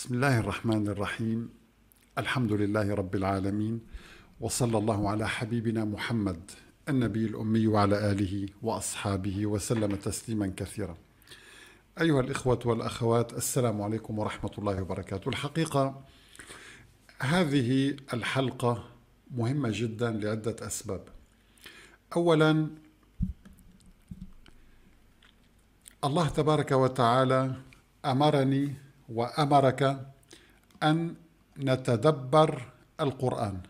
بسم الله الرحمن الرحيم الحمد لله رب العالمين وصلى الله على حبيبنا محمد النبي الأمي وعلى آله وأصحابه وسلم تسليما كثيرا أيها الإخوة والأخوات السلام عليكم ورحمة الله وبركاته الحقيقة هذه الحلقة مهمة جدا لعدة أسباب أولا الله تبارك وتعالى أمرني وامرك ان نتدبر القران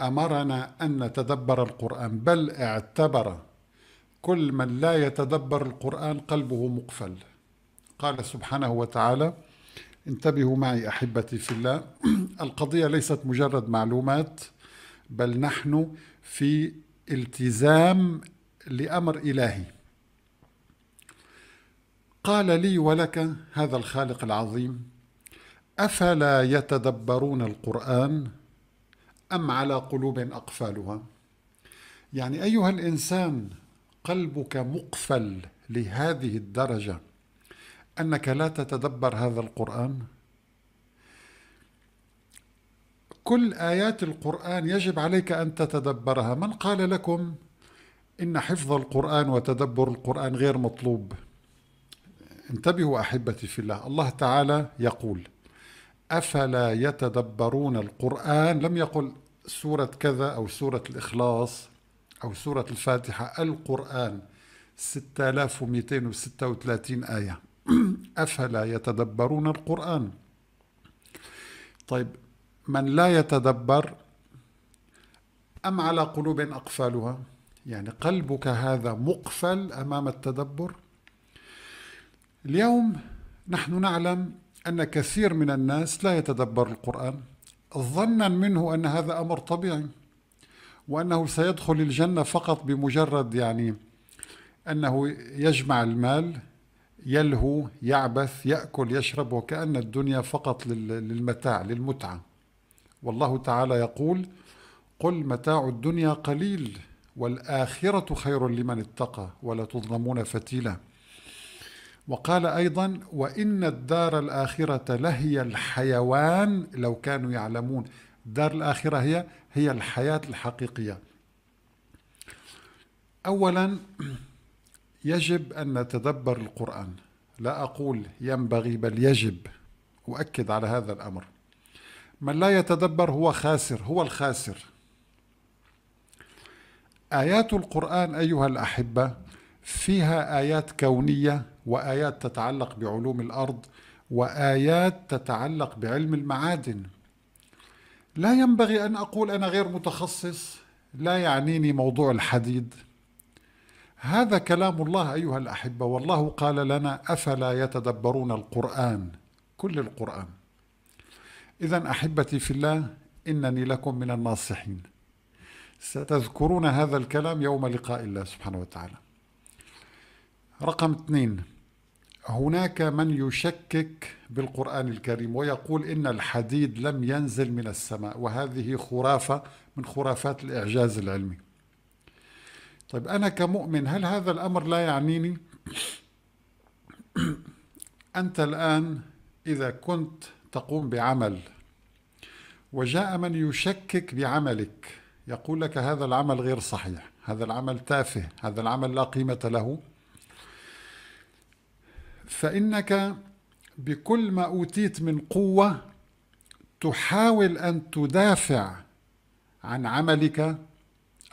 امرنا ان نتدبر القران بل اعتبر كل من لا يتدبر القران قلبه مقفل قال سبحانه وتعالى انتبهوا معي احبتي في الله القضيه ليست مجرد معلومات بل نحن في التزام لامر الهي قال لي ولك هذا الخالق العظيم افلا يتدبرون القران ام على قلوب اقفالها يعني ايها الانسان قلبك مقفل لهذه الدرجه انك لا تتدبر هذا القران كل ايات القران يجب عليك ان تتدبرها من قال لكم ان حفظ القران وتدبر القران غير مطلوب انتبهوا احبتي في الله الله تعالى يقول افلا يتدبرون القران لم يقل سوره كذا او سوره الاخلاص او سوره الفاتحه القران 6236 ايه افلا يتدبرون القران طيب من لا يتدبر ام على قلوب اقفالها يعني قلبك هذا مقفل امام التدبر اليوم نحن نعلم أن كثير من الناس لا يتدبر القرآن ظنا منه أن هذا أمر طبيعي وأنه سيدخل الجنة فقط بمجرد يعني أنه يجمع المال يلهو يعبث يأكل يشرب وكأن الدنيا فقط للمتاع للمتعة والله تعالى يقول قل متاع الدنيا قليل والآخرة خير لمن اتقى ولا تظلمون فتيلاً وقال أيضا وإن الدار الآخرة لهي الحيوان لو كانوا يعلمون الدار الآخرة هي هي الحياة الحقيقية أولا يجب أن نتدبر القرآن لا أقول ينبغي بل يجب أؤكد على هذا الأمر من لا يتدبر هو خاسر هو الخاسر آيات القرآن أيها الأحبة فيها آيات كونية وآيات تتعلق بعلوم الأرض وآيات تتعلق بعلم المعادن لا ينبغي أن أقول أنا غير متخصص لا يعنيني موضوع الحديد هذا كلام الله أيها الأحبة والله قال لنا أفلا يتدبرون القرآن كل القرآن إذا أحبتي في الله إنني لكم من الناصحين ستذكرون هذا الكلام يوم لقاء الله سبحانه وتعالى رقم اثنين هناك من يشكك بالقرآن الكريم ويقول إن الحديد لم ينزل من السماء وهذه خرافة من خرافات الإعجاز العلمي طيب أنا كمؤمن هل هذا الأمر لا يعنيني؟ أنت الآن إذا كنت تقوم بعمل وجاء من يشكك بعملك يقول لك هذا العمل غير صحيح هذا العمل تافه هذا العمل لا قيمة له فإنك بكل ما أوتيت من قوة تحاول أن تدافع عن عملك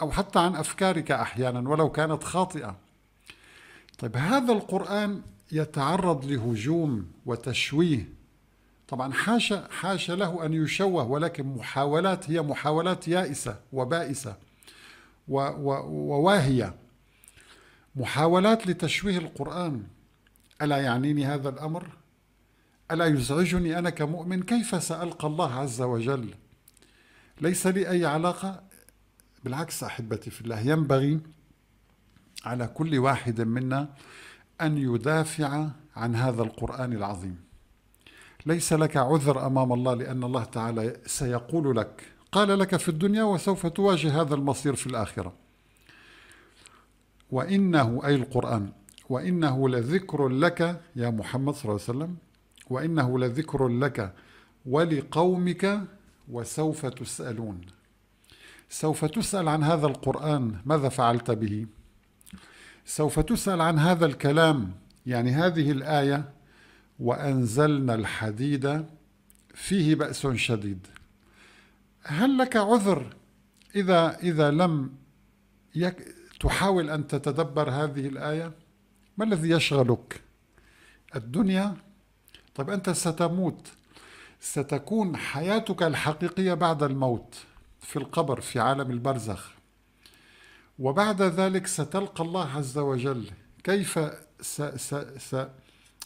أو حتى عن أفكارك أحيانا ولو كانت خاطئة طيب هذا القرآن يتعرض لهجوم وتشويه طبعا حاشا حاشا له ان يشوه ولكن محاولات هي محاولات يائسه وبائسه وواهيه محاولات لتشويه القران ألا يعنيني هذا الأمر؟ ألا يزعجني أنا كمؤمن؟ كيف سألقى الله عز وجل؟ ليس لي أي علاقة بالعكس أحبتي في الله ينبغي على كل واحد منا أن يدافع عن هذا القرآن العظيم ليس لك عذر أمام الله لأن الله تعالى سيقول لك قال لك في الدنيا وسوف تواجه هذا المصير في الآخرة وإنه أي القرآن وإنه لذكر لك يا محمد صلى الله عليه وسلم وإنه لذكر لك ولقومك وسوف تسألون سوف تسأل عن هذا القرآن ماذا فعلت به سوف تسأل عن هذا الكلام يعني هذه الآية وأنزلنا الحديد فيه بأس شديد هل لك عذر إذا إذا لم يك تحاول أن تتدبر هذه الآية؟ ما الذي يشغلك الدنيا طيب أنت ستموت ستكون حياتك الحقيقية بعد الموت في القبر في عالم البرزخ وبعد ذلك ستلقى الله عز وجل كيف س س س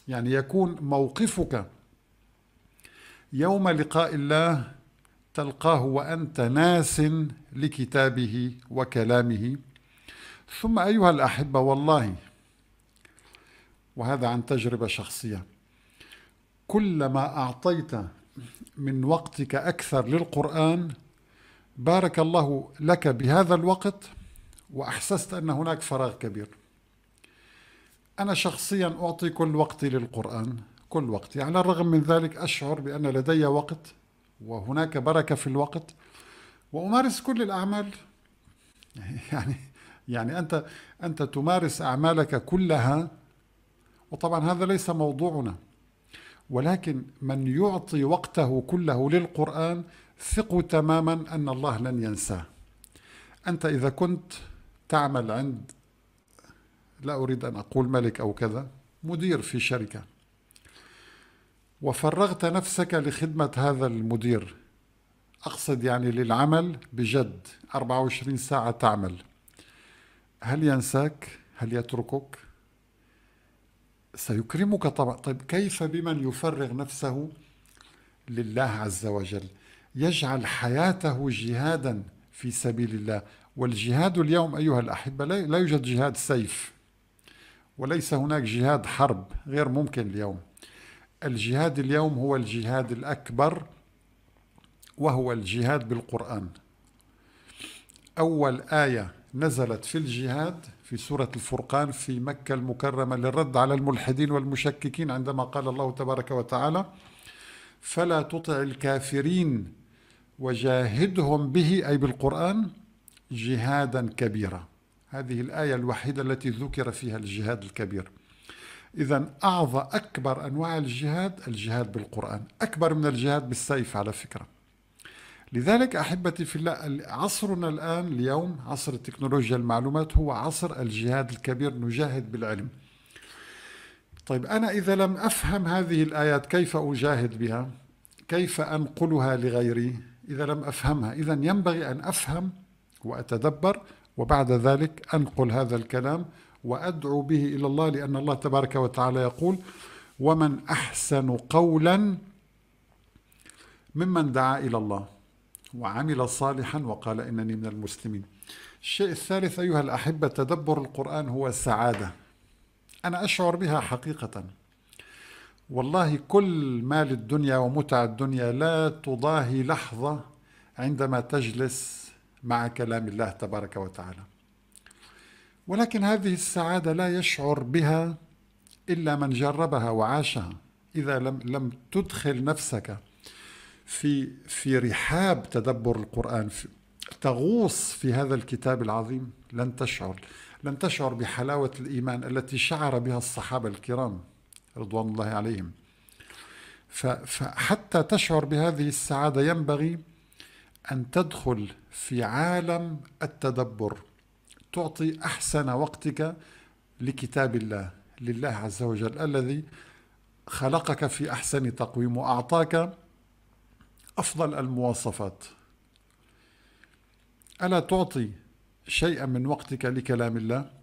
يعني يكون موقفك يوم لقاء الله تلقاه وأنت ناس لكتابه وكلامه ثم أيها الأحبة والله وهذا عن تجربة شخصية كلما أعطيت من وقتك أكثر للقرآن بارك الله لك بهذا الوقت وأحسست أن هناك فراغ كبير أنا شخصيا أعطي كل وقتي للقرآن كل وقتي على الرغم من ذلك أشعر بأن لدي وقت وهناك بركة في الوقت وأمارس كل الأعمال يعني يعني أنت أنت تمارس أعمالك كلها وطبعا هذا ليس موضوعنا ولكن من يعطي وقته كله للقرآن ثقوا تماما أن الله لن ينساه أنت إذا كنت تعمل عند لا أريد أن أقول ملك أو كذا مدير في شركة وفرغت نفسك لخدمة هذا المدير أقصد يعني للعمل بجد 24 ساعة تعمل هل ينساك؟ هل يتركك؟ سيكرمك طبعا طيب كيف بمن يفرغ نفسه لله عز وجل يجعل حياته جهادا في سبيل الله والجهاد اليوم أيها الأحبة لا يوجد جهاد سيف وليس هناك جهاد حرب غير ممكن اليوم الجهاد اليوم هو الجهاد الأكبر وهو الجهاد بالقرآن أول آية نزلت في الجهاد في سورة الفرقان في مكة المكرمة للرد على الملحدين والمشككين عندما قال الله تبارك وتعالى فلا تطع الكافرين وجاهدهم به أي بالقرآن جهادا كبيرا هذه الآية الوحيدة التي ذكر فيها الجهاد الكبير إذا أعظم أكبر أنواع الجهاد الجهاد بالقرآن أكبر من الجهاد بالسيف على فكرة لذلك أحبتي في الله عصرنا الآن اليوم عصر التكنولوجيا المعلومات هو عصر الجهاد الكبير نجاهد بالعلم طيب أنا إذا لم أفهم هذه الآيات كيف أجاهد بها كيف أنقلها لغيري إذا لم أفهمها إذا ينبغي أن أفهم وأتدبر وبعد ذلك أنقل هذا الكلام وأدعو به إلى الله لأن الله تبارك وتعالى يقول ومن أحسن قولا ممن دعا إلى الله وعمل صالحا وقال إنني من المسلمين الشيء الثالث أيها الأحبة تدبر القرآن هو السعادة أنا أشعر بها حقيقة والله كل مال الدنيا ومتع الدنيا لا تضاهي لحظة عندما تجلس مع كلام الله تبارك وتعالى ولكن هذه السعادة لا يشعر بها إلا من جربها وعاشها إذا لم, لم تدخل نفسك في في رحاب تدبر القرآن في تغوص في هذا الكتاب العظيم لن تشعر لن تشعر بحلاوة الإيمان التي شعر بها الصحابة الكرام رضوان الله عليهم فحتى تشعر بهذه السعادة ينبغي أن تدخل في عالم التدبر تعطي أحسن وقتك لكتاب الله لله عز وجل الذي خلقك في أحسن تقويم وأعطاك أفضل المواصفات ألا تعطي شيئا من وقتك لكلام الله